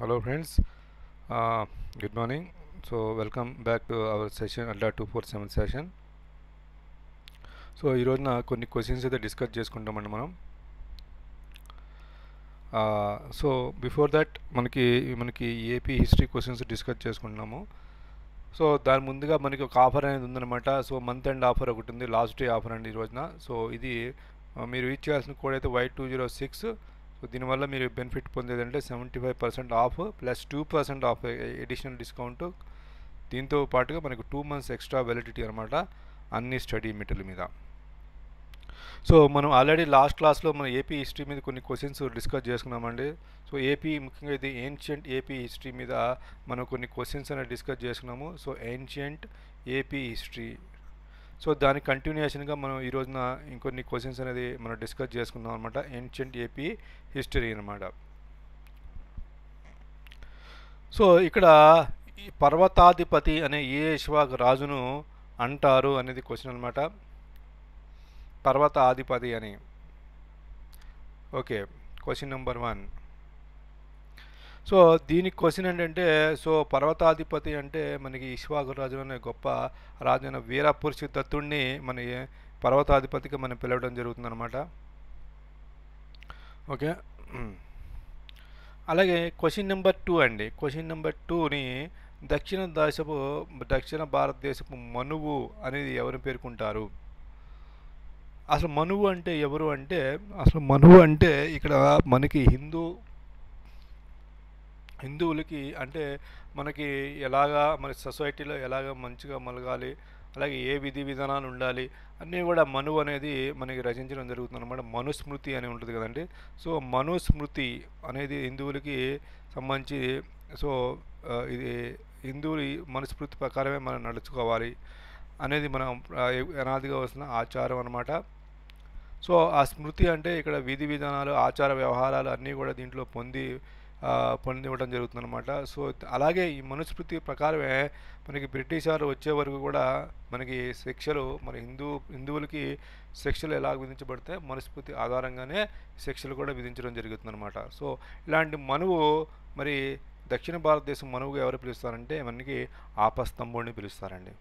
hello friends good morning so welcome back to our session అల్లా two four seven session so ఈరోజున కొన్ని questions అయితే discuss చేసుకుంటామండి మనం సో బిఫోర్ దట్ మనకి మనకి ఏపీ హిస్టరీ క్వశ్చన్స్ డిస్కస్ చేసుకుంటున్నాము సో దాని ముందుగా మనకి ఒక ఆఫర్ అనేది ఉందన్నమాట సో మంత్ ఎండ్ ఆఫర్ ఒకటి ఉంది లాస్ట్ డే ఆఫర్ అండి ఈ రోజున సో ఇది మీరు రీచ్ చేయాల్సిన కోడ్ అయితే Y two zero six so దీనివల్ల మీరు బెనిఫిట్ పొందేది అంటే seventy five percent off plus two percent off additional discount దీంతో పాటుగా మనకు టూ మంత్స్ ఎక్స్ట్రా వ్యాలిడిటీ అనమాట అన్ని స్టడీ మెటీరియల్ మీద సో మనం ఆల్రెడీ లాస్ట్ క్లాస్లో మనం ఏపీ హిస్టరీ మీద కొన్ని క్వశ్చన్స్ డిస్కస్ చేసుకున్నామండి సో ఏపీ ముఖ్యంగా ఇది ఏన్షియంట్ ఏపీ హిస్టరీ మీద మనం కొన్ని క్వశ్చన్స్ అనేవి డిస్కస్ చేసుకున్నాము so ancient AP history so దాని కంటిన్యూషన్గా మనం ఈ రోజున ఇంకొన్ని క్వశ్చన్స్ అనేది మనం డిస్కస్ చేసుకుందాం అనమాట ఏన్షియంట్ ఏపీ హిస్టరీ అనమాట సో ఇక్కడ పర్వతాధిపతి అనే శివాగ్ రాజును అంటారు అనేది క్వశ్చన్ అనమాట పర్వతాధిపతి అని okay question number one so దీనికి క్వశ్చన్ ఏంటంటే సో పర్వతాధిపతి అంటే మనకి ఇష్వాగురాజు అనే గొప్ప రాజైన వీరపురుషి దత్తుడిని మన పర్వతాధిపతిగా మనం పిలవడం అనమాట ఓకే అలాగే క్వశ్చన్ నెంబర్ టూ అండి క్వశ్చన్ నెంబర్ టూని దక్షిణ దేశపు దక్షిణ భారతదేశపు మనువు అనేది ఎవరు పేర్కొంటారు అసలు మనువు అంటే ఎవరు అంటే అసలు మనువు అంటే ఇక్కడ మనకి హిందూ హిందువులకి అంటే మనకి ఎలాగా మన సొసైటీలో ఎలాగ మంచిగా మలగాలి అలాగే ఏ విధి విధానాలు ఉండాలి అన్నీ కూడా మను అనేది మనకి రచించడం జరుగుతుంది అనమాట మనుస్మృతి అని ఉంటుంది కదండి సో మనుస్మృతి అనేది హిందువులకి సంబంధించి సో ఇది హిందువులు మనుస్మృతి ప్రకారమే మనం నడుచుకోవాలి అనేది మనం అనాదిగా వస్తున్న ఆచారం అనమాట సో ఆ స్మృతి అంటే ఇక్కడ విధి విధానాలు ఆచార వ్యవహారాలు అన్నీ కూడా దీంట్లో పొంది పొందివ్వడం అనమాట సో అలాగే ఈ మనుస్మృతి ప్రకారమే మనకి బ్రిటిష్ వారు వచ్చే వరకు కూడా మనకి శిక్షలు మన హిందూ హిందువులకి శిక్షలు ఎలా విధించబడితే మనుస్మృతి ఆధారంగానే శిక్షలు కూడా విధించడం అనమాట సో ఇలాంటి మనువు మరి దక్షిణ భారతదేశం మనువుగా ఎవరు పిలుస్తారంటే మనకి ఆపస్తంభుడిని పిలుస్తారండి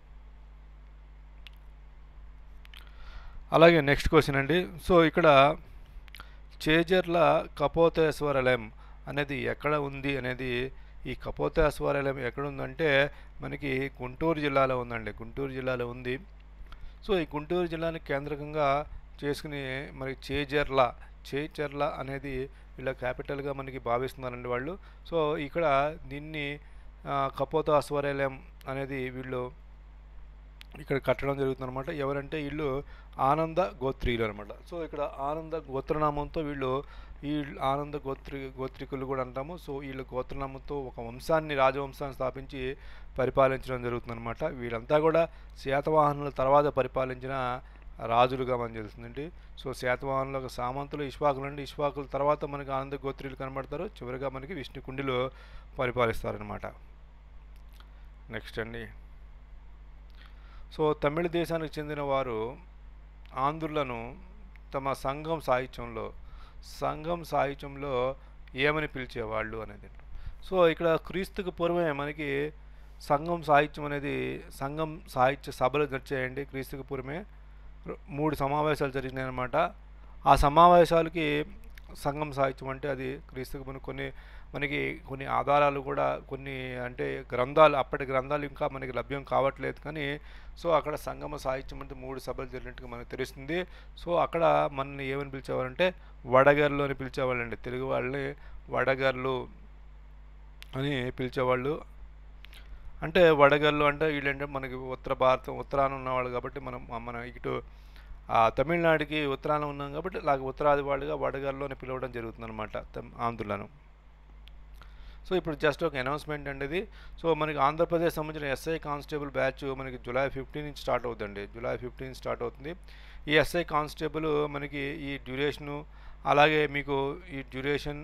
అలాగే నెక్స్ట్ క్వశ్చన్ అండి సో ఇక్కడ చేజర్ల కపోతేశ్వరాలయం అనేది ఎక్కడ ఉంది అనేది ఈ కపోతాశ్వాలయం ఎక్కడ ఉందంటే మనకి గుంటూరు జిల్లాలో ఉందండి గుంటూరు జిల్లాలో ఉంది సో ఈ గుంటూరు జిల్లాని కేంద్రకంగా చేసుకుని మరి చేజర్ల చేజర్ల అనేది వీళ్ళ క్యాపిటల్గా మనకి భావిస్తున్నారండి వాళ్ళు సో ఇక్కడ దీన్ని కపోతాశ్వాలయం అనేది వీళ్ళు ఇక్కడ కట్టడం జరుగుతుందన్నమాట ఎవరంటే వీళ్ళు ఆనంద గోత్రీయులు అనమాట సో ఇక్కడ ఆనంద గోత్రనామంతో వీళ్ళు ఈ ఆనంద గోత్రి గోత్రికులు కూడా అంటాము సో వీళ్ళ గోత్రనామంతో ఒక వంశాన్ని రాజవంశాన్ని స్థాపించి పరిపాలించడం జరుగుతుందన్నమాట వీళ్ళంతా కూడా శాతవాహనుల తర్వాత పరిపాలించిన రాజులుగా మనం తెలుస్తుందండి సో శాతవాహనులు ఒక సామంతులు ఇష్వాకులు అండి ఇష్వాకుల తర్వాత మనకి ఆనంద గోత్రీలు కనబడతారు చివరిగా మనకి విష్ణుకుండిలో పరిపాలిస్తారనమాట నెక్స్ట్ అండి సో తమిళ దేశానికి చెందిన వారు ఆంధ్రులను తమ సంఘం సాహిత్యంలో సంఘం సాహిత్యంలో ఏమని పిలిచేవాళ్ళు అనేది సో ఇక్కడ క్రీస్తుకు పూర్వమే మనకి సంఘం సాహిత్యం అనేది సంఘం సాహిత్య సభలు జరిచేయండి క్రీస్తుకు పూర్వమే మూడు సమావేశాలు జరిగినాయి అనమాట ఆ సమావేశాలకి సంఘం సాహిత్యం అంటే అది క్రీస్తుకు కొన్ని మనకి కొన్ని ఆధారాలు కూడా కొన్ని అంటే గ్రంథాలు అప్పటి గ్రంథాలు ఇంకా మనకి లభ్యం కావట్లేదు కానీ సో అక్కడ సంగమ సాహిత్యం అంటే మూడు సభలు జరిగినట్టుగా మనకు తెలుస్తుంది సో అక్కడ మనల్ని ఏమని పిలిచేవారంటే వడగర్లు అని పిలిచేవాళ్ళండి తెలుగు వాళ్ళని వడగర్లు అని పిలిచేవాళ్ళు అంటే వడగర్లు అంటే వీళ్ళంటే మనకి ఉత్తర భారతం ఉత్తరాన ఉన్నవాళ్ళు కాబట్టి మనం మన ఇటు తమిళనాడుకి ఉత్తరాన ఉన్నాం కాబట్టి నాకు ఉత్తరాది వాళ్ళుగా వడగారులోనే పిలవడం జరుగుతుంది అనమాట ఆంధ్రులను సో ఇప్పుడు జస్ట్ ఒక అనౌన్స్మెంట్ అండి ఇది సో మనకి ఆంధ్రప్రదేశ్ సంబంధించిన ఎస్ఐ కానిస్టేబుల్ బ్యాచ్ మనకి జూలై ఫిఫ్టీన్ నుంచి స్టార్ట్ అవుతుందండి జూలై ఫిఫ్టీన్ స్టార్ట్ అవుతుంది ఈ ఎస్ఐ కానిస్టేబుల్ మనకి ఈ డ్యూరేషను అలాగే మీకు ఈ డ్యూరేషన్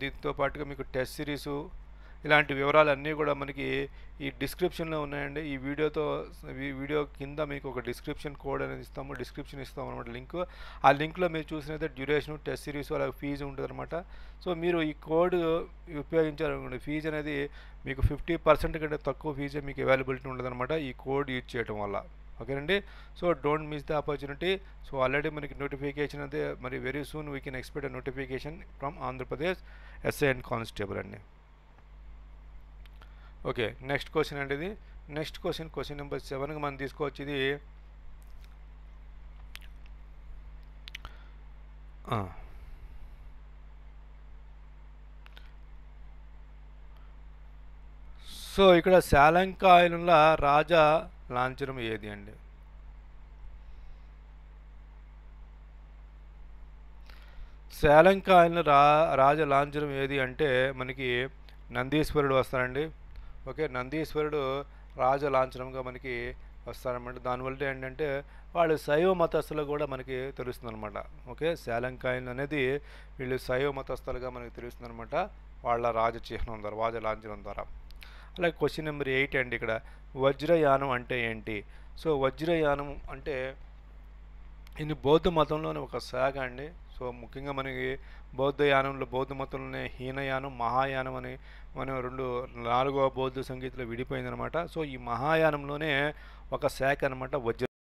దీంతో పాటుగా మీకు టెస్ట్ సిరీసు ఇలాంటి వివరాలన్నీ కూడా మనకి ఈ డిస్క్రిప్షన్లో ఉన్నాయండి ఈ వీడియోతో ఈ వీడియో కింద మీకు ఒక డిస్క్రిప్షన్ కోడ్ అనేది ఇస్తాము డిస్క్రిప్షన్ ఇస్తాం అనమాట లింక్ ఆ లింక్లో మీరు చూసినైతే డ్యూరేషన్ టెస్ట్ సిరీస్ అలా ఫీజు ఉంటుంది అనమాట సో మీరు ఈ కోడ్ ఉపయోగించాలనుకోండి ఫీజు అనేది మీకు ఫిఫ్టీ పర్సెంట్ కంటే తక్కువ ఫీజే మీకు అవైలబిలిటీ అనమాట ఈ కోడ్ యూజ్ చేయడం వల్ల ఓకేనండి so don't miss the opportunity so already మనకి నోటిఫికేషన్ అయితే మరి very soon we can expect notification from Andhra Pradesh SI and constable అండి ఓకే నెక్స్ట్ క్వశ్చన్ అండి ఇది నెక్స్ట్ క్వశ్చన్ క్వశ్చన్ నెంబర్ సెవెన్కి మనం తీసుకోవచ్చు ఇది సో ఇక్కడ శాలంకాయనుల రాజా లాంఛనం ఏది అండి శాలంకాయలను రా రాజ లాంఛనం ఏది అంటే మనకి నందీశ్వరుడు వస్తారండి ఓకే నందీశ్వరుడు రాజ లాంఛనంగా మనకి వస్తారనమాట దానివల్ల ఏంటంటే వాళ్ళు శైవ మతస్థులు కూడా మనకి అనమాట ఓకే శాలంకాయన్ అనేది వీళ్ళు శైవ మతస్థులుగా మనకి తెలుస్తుందనమాట వాళ్ళ రాజ చిహ్నం ద్వారా రాజ లాంఛనం ద్వారా అలాగే క్వశ్చన్ నెంబర్ ఎయిట్ అండి ఇక్కడ వజ్రయానం అంటే ఏంటి సో వజ్రయానం అంటే ఇది బౌద్ధ మతంలోని ఒక శాఖ అండి సో ముఖ్యంగా మనకి బౌద్ధ యానంలో బౌద్ధ మతంలోనే హీనయానం మహాయానం అని మనం రెండు నాలుగవ బౌద్ధ సంగీతంలో విడిపోయిందనమాట సో ఈ మహాయానంలోనే ఒక శాఖ అనమాట వజ్ర